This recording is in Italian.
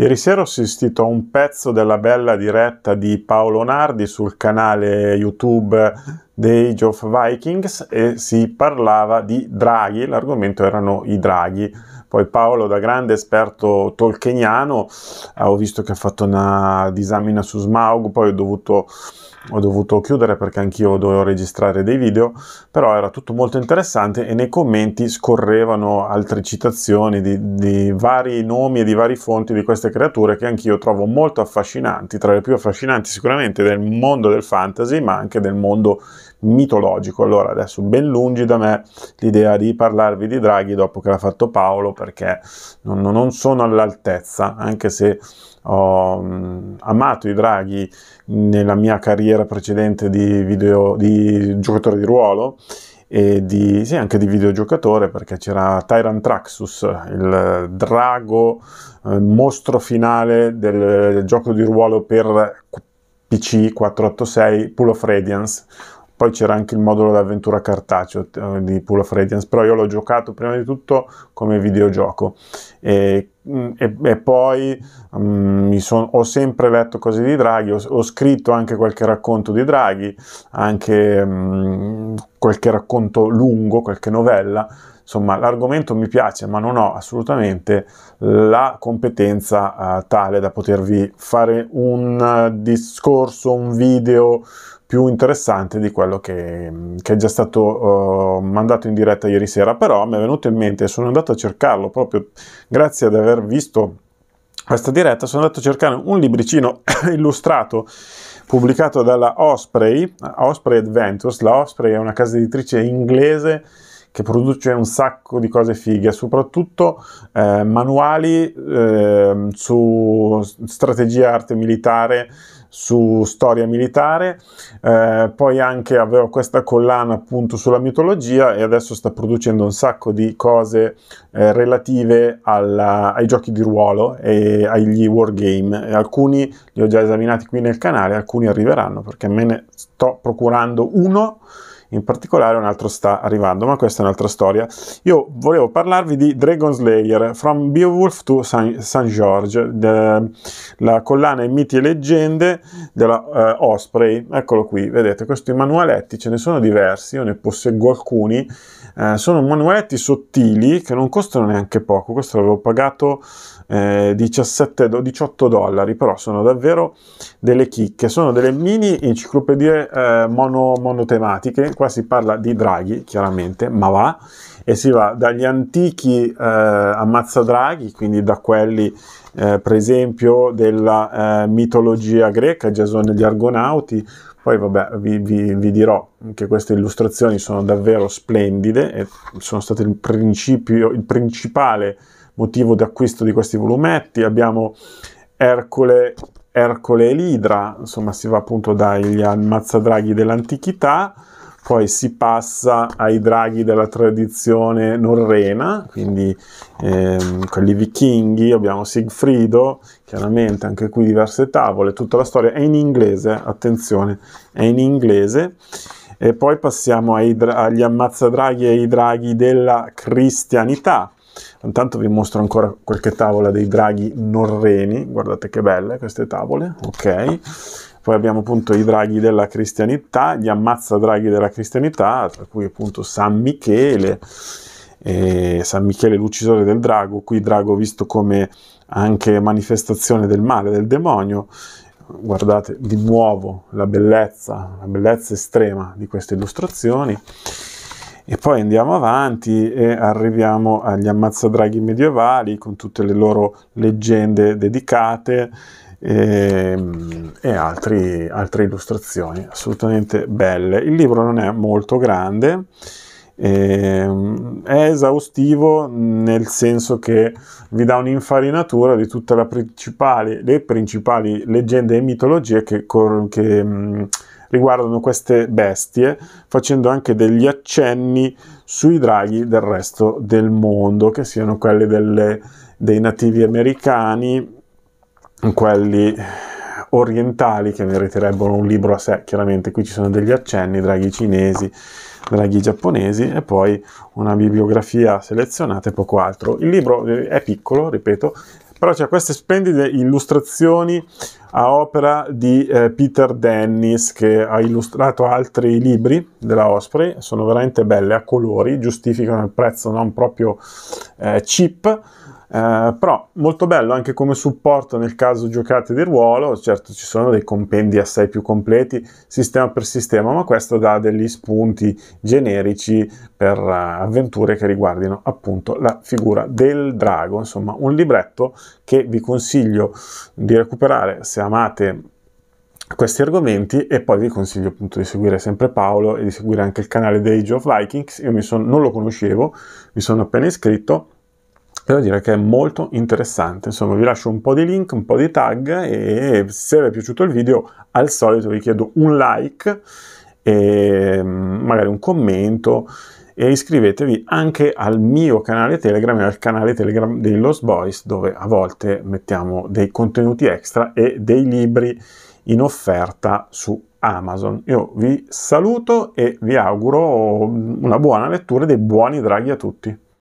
Ieri sera ho assistito a un pezzo della bella diretta di Paolo Nardi sul canale YouTube The Age of Vikings e si parlava di draghi, l'argomento erano i draghi. Poi Paolo, da grande esperto tolkeniano, eh, ho visto che ha fatto una disamina su Smaug, poi ho dovuto ho dovuto chiudere perché anch'io dovevo registrare dei video, però era tutto molto interessante e nei commenti scorrevano altre citazioni di, di, vari nomi e di varie fonti di queste creature che anch'io trovo molto affascinanti, tra le più affascinanti sicuramente del mondo del fantasy, ma anche del mondo mitologico. Allora, adesso ben lungi da me l'idea di parlarvi di Draghi dopo che l'ha fatto Paolo, perché non, non sono all'altezza, anche se ho amato i Draghi nella mia carriera precedente di, video, di giocatore di ruolo e di, sì, anche di videogiocatore perché c'era Tyrant Traxus, il drago eh, mostro finale del, del, gioco di ruolo per PC 486 Pool of Radiance, poi c'era anche il modulo d'avventura cartaceo eh, di Pool of Radiance, però io l'ho giocato prima di tutto come videogioco. E Mm, e, e, poi um, son, ho sempre letto cose di Draghi, ho, ho, scritto anche qualche racconto di Draghi, anche um, qualche racconto lungo, qualche novella. Insomma, l'argomento mi piace, ma non ho assolutamente la competenza uh, tale da potervi fare un uh, discorso, un video più interessante di quello che, che è già stato uh, mandato in diretta ieri sera. Però mi è venuto in mente, sono andato a cercarlo proprio grazie ad aver aver visto questa diretta sono andato a cercare un libricino illustrato pubblicato dalla Osprey, Osprey Adventures. La Osprey è una casa editrice inglese che produce un sacco di cose fighe, soprattutto eh, manuali eh, su strategia arte militare, su storia militare, eh, poi anche avevo questa collana appunto sulla mitologia e adesso sta producendo un sacco di cose eh, relative alla, ai giochi di ruolo e agli wargame. alcuni li ho già esaminati qui nel canale, alcuni arriveranno perché me ne sto procurando uno in particolare un altro sta arrivando, ma questa è un'altra storia. Io volevo parlarvi di Dragon Slayer, From Beowulf to St. George, de, la collana in miti e leggende della uh, Osprey, eccolo qui, vedete questi manualetti, ce ne sono diversi, io ne posseggo alcuni, eh, sono manualetti sottili che non costano neanche poco, questo l'avevo pagato eh, 17, 18 dollari, però sono davvero delle chicche, sono delle mini enciclopedie eh, mono, monotematiche, qua si parla di Draghi chiaramente, ma va, e si va dagli antichi eh, ammazzadraghi, quindi da quelli eh, per esempio della eh, mitologia greca, Giasone e gli Argonauti, poi vabbè vi, vi, vi, dirò che queste illustrazioni sono davvero splendide e sono state il, il principale motivo di acquisto di questi volumetti. Abbiamo Ercole Ercole e Lidra, insomma si va appunto dagli ammazzadraghi dell'antichità, poi si passa ai draghi della tradizione norrena, quindi ehm, quelli vichinghi, abbiamo Sigfrido, chiaramente anche qui diverse tavole, tutta la storia è in inglese, attenzione, è in inglese. E poi passiamo dra- agli ammazzadraghi e ai draghi della cristianità. Intanto vi mostro ancora qualche tavola dei draghi norreni, guardate che belle queste tavole, ok? Poi abbiamo appunto i draghi della cristianità, gli ammazza draghi della cristianità, tra cui appunto San Michele, eh, San Michele l'uccisore del drago, qui drago visto come anche manifestazione del male, del demonio. Guardate di nuovo la bellezza, la bellezza estrema di queste illustrazioni. E poi andiamo avanti e arriviamo agli ammazzadraghi medievali con tutte le loro leggende dedicate e, ehm, e altri, altre illustrazioni assolutamente belle. Il libro non è molto grande, ehm, è esaustivo nel senso che vi dà un'infarinatura di tutte le principali leggende e mitologie che, che riguardano queste bestie, facendo anche degli accenni sui draghi del resto del mondo, che siano quelli delle, dei nativi americani, quelli orientali che meriterebbero un libro a sé, chiaramente qui ci sono degli accenni, draghi cinesi, draghi giapponesi e poi una bibliografia selezionata e poco altro. Il libro eh, è piccolo, ripeto, però c'è queste splendide illustrazioni a opera di eh, Peter Dennis che ha illustrato altri libri della Osprey, sono veramente belle a colori, giustificano il prezzo non proprio eh, cheap Uh, però molto bello anche come supporto nel caso giocate di ruolo, certo ci sono dei compendi assai più completi sistema per sistema, ma questo dà degli spunti generici per uh, avventure che riguardino appunto la figura del drago, insomma un libretto che vi consiglio di recuperare se amate questi argomenti e poi vi consiglio appunto di seguire sempre Paolo e di seguire anche il canale The Age of Vikings, io son, non lo conoscevo, mi sono appena iscritto devo dire che è molto interessante. Insomma, vi lascio un po' di link, un po' di tag e se vi è piaciuto il video, al solito vi chiedo un like e mm, magari un commento e iscrivetevi anche al mio canale Telegram e al canale Telegram dei Los Boys dove a volte mettiamo dei contenuti extra e dei libri in offerta su Amazon. Io vi saluto e vi auguro una buona lettura e dei buoni draghi a tutti.